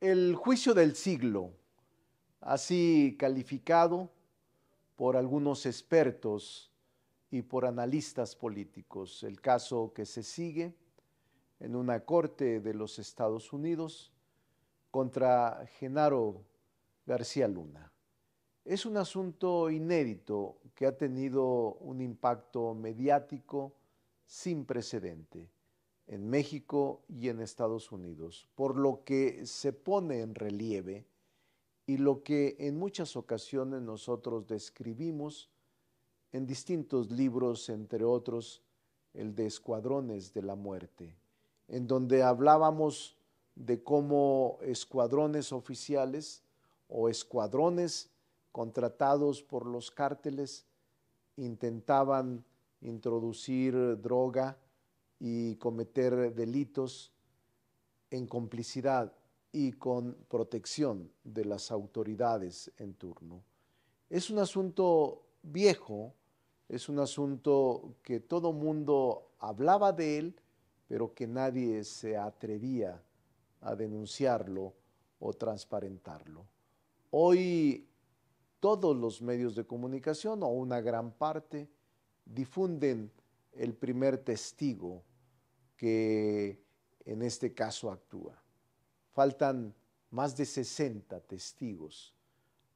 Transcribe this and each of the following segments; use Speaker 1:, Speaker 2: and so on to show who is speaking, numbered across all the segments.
Speaker 1: El juicio del siglo, así calificado por algunos expertos y por analistas políticos, el caso que se sigue en una corte de los Estados Unidos contra Genaro García Luna. Es un asunto inédito que ha tenido un impacto mediático sin precedente en México y en Estados Unidos, por lo que se pone en relieve y lo que en muchas ocasiones nosotros describimos en distintos libros, entre otros el de Escuadrones de la Muerte, en donde hablábamos de cómo escuadrones oficiales o escuadrones contratados por los cárteles intentaban introducir droga, y cometer delitos en complicidad y con protección de las autoridades en turno. Es un asunto viejo, es un asunto que todo mundo hablaba de él, pero que nadie se atrevía a denunciarlo o transparentarlo. Hoy todos los medios de comunicación o una gran parte difunden el primer testigo que en este caso actúa. Faltan más de 60 testigos.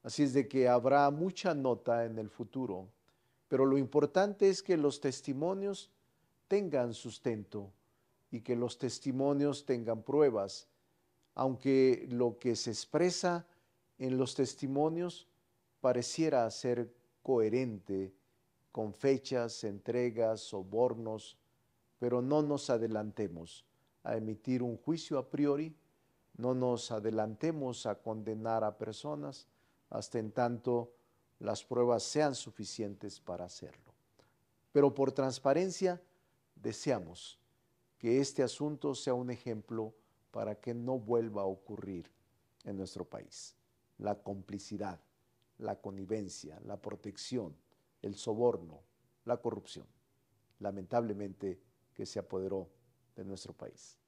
Speaker 1: Así es de que habrá mucha nota en el futuro, pero lo importante es que los testimonios tengan sustento y que los testimonios tengan pruebas, aunque lo que se expresa en los testimonios pareciera ser coherente con fechas, entregas, sobornos, pero no nos adelantemos a emitir un juicio a priori, no nos adelantemos a condenar a personas hasta en tanto las pruebas sean suficientes para hacerlo. Pero por transparencia deseamos que este asunto sea un ejemplo para que no vuelva a ocurrir en nuestro país. La complicidad, la connivencia, la protección, el soborno, la corrupción. Lamentablemente, que se apoderó de nuestro país.